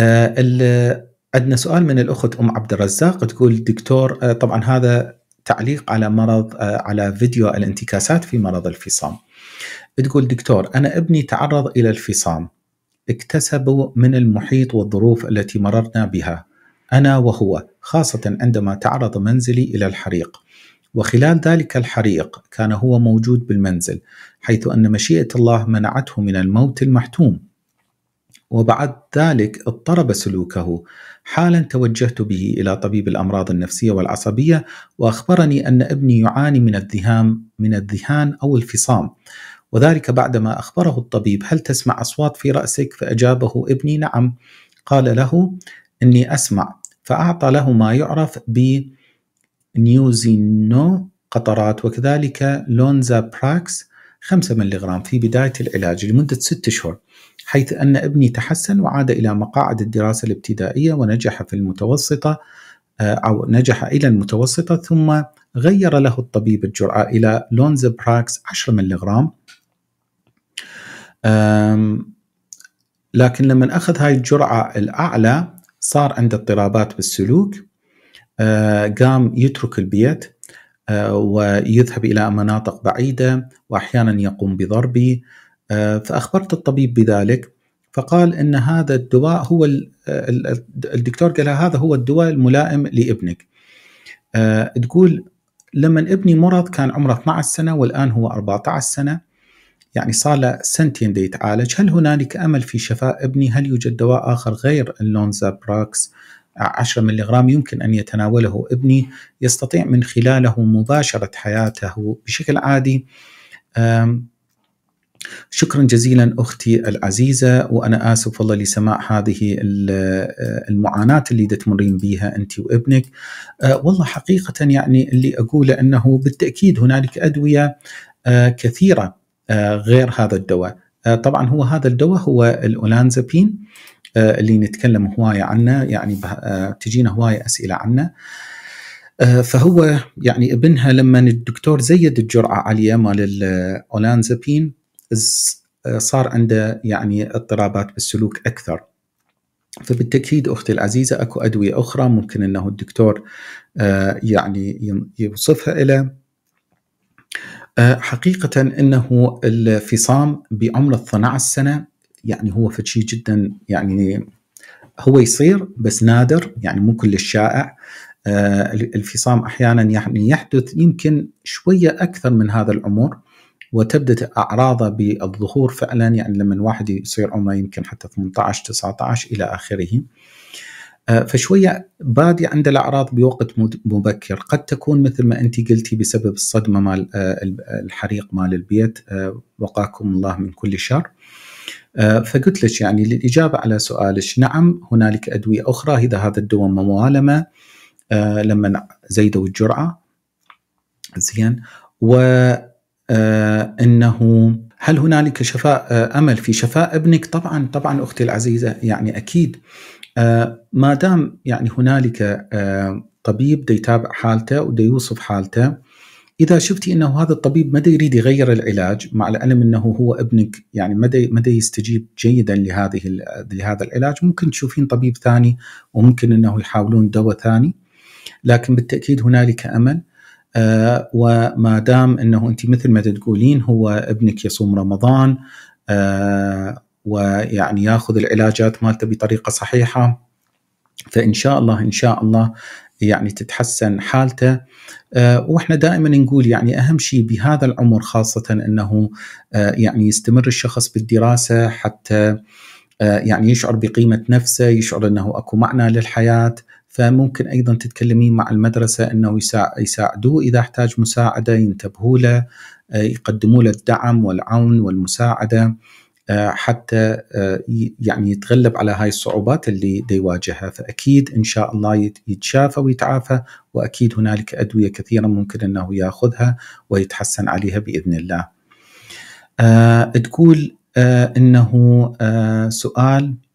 آه، عندنا سؤال من الاخت ام عبد الرزاق تقول دكتور آه، طبعا هذا تعليق على مرض آه، على فيديو الانتكاسات في مرض الفصام. تقول دكتور انا ابني تعرض الى الفصام اكتسبوا من المحيط والظروف التي مررنا بها انا وهو خاصه عندما تعرض منزلي الى الحريق. وخلال ذلك الحريق كان هو موجود بالمنزل حيث ان مشيئه الله منعته من الموت المحتوم وبعد ذلك اضطرب سلوكه حالا توجهت به الى طبيب الامراض النفسيه والعصبيه واخبرني ان ابني يعاني من الذهام من الذهان او الفصام وذلك بعدما اخبره الطبيب هل تسمع اصوات في راسك فاجابه ابني نعم قال له اني اسمع فاعطى له ما يعرف ب نيوزينو قطرات وكذلك لونزا براكس 5 ملغ في بداية العلاج لمدة 6 أشهر حيث أن ابني تحسن وعاد إلى مقاعد الدراسة الابتدائية ونجح في المتوسطة آه، أو نجح إلى المتوسطة ثم غير له الطبيب الجرعة إلى لونز براكس 10 ملغ لكن لما أخذ هاي الجرعة الأعلى صار عنده اضطرابات بالسلوك آه، قام يترك البيت آه، ويذهب الى مناطق بعيده واحيانا يقوم بضربي آه، فاخبرت الطبيب بذلك فقال ان هذا الدواء هو آه، الدكتور قال هذا هو الدواء الملائم لابنك تقول لما ابني مرض كان عمره 12 سنه والان هو 14 سنه يعني صار له سنتين يتعالج هل هنالك امل في شفاء ابني هل يوجد دواء اخر غير اللونزابراكس براكس 10 ملغرام يمكن أن يتناوله ابني يستطيع من خلاله مباشرة حياته بشكل عادي شكرا جزيلا اختي العزيزه وانا اسف والله لسماع هذه آه، المعاناه اللي تمرين بها انت وابنك آه، والله حقيقه يعني اللي اقوله انه بالتاكيد هنالك ادويه آه، كثيره غير هذا الدواء آه، طبعا هو هذا الدواء هو الاولانزابين آه، اللي نتكلم هوايه عنه يعني آه، تجينا هوايه اسئله عنه فهو يعني ابنها لما الدكتور زيد الجرعه عليه مال الاولانزابين صار عنده يعني اضطرابات بالسلوك اكثر فبالتاكيد اختي العزيزه اكو ادويه اخرى ممكن انه الدكتور يعني يوصفها له أه، حقيقة أنه الفصام بعمر ال 12 سنة يعني هو فتشي جدا يعني هو يصير بس نادر يعني مو كل الشائع أه، الفصام أحيانا يعني يحدث يمكن شوية أكثر من هذا العمر وتبدا اعراضه بالظهور فعلا يعني لما الواحد يصير عمره يمكن حتى 18 19 الى اخره. آه، فشويه بادي عند الاعراض بوقت مبكر قد تكون مثل ما انت قلتي بسبب الصدمه مال آه، الحريق مال البيت آه، وقاكم الله من كل شر فقلت لك يعني للاجابه على سؤالك نعم هنالك ادويه اخرى اذا هذا الدواء موالمه لما زيدوا الجرعه زين وانه هل هنالك شفاء امل في شفاء ابنك طبعا طبعا اختي العزيزه يعني اكيد آه، ما دام يعني هنالك آه، طبيب دا يتابع حالته ودا يوصف حالته اذا شفتي انه هذا الطبيب ما يريد يغير العلاج مع العلم انه هو ابنك يعني ما يستجيب جيدا لهذه لهذا العلاج ممكن تشوفين طبيب ثاني وممكن انه يحاولون دواء ثاني لكن بالتاكيد هنالك امل آه وما دام انه انت مثل ما تقولين هو ابنك يصوم رمضان آه ويعني ياخذ العلاجات مالته بطريقه صحيحه فان شاء الله ان شاء الله يعني تتحسن حالته أه واحنا دائما نقول يعني اهم شيء بهذا العمر خاصه انه أه يعني يستمر الشخص بالدراسه حتى أه يعني يشعر بقيمه نفسه يشعر انه اكو معنى للحياه فممكن ايضا تتكلمين مع المدرسه انه يساعدوه اذا احتاج مساعده ينتبهوا له آه، يقدموا له الدعم والعون والمساعده آه، حتى آه، يعني يتغلب على هاي الصعوبات اللي يواجهها فاكيد ان شاء الله يتشافى ويتعافى واكيد هنالك ادويه كثيره ممكن انه ياخذها ويتحسن عليها باذن الله. آه، تقول انه سؤال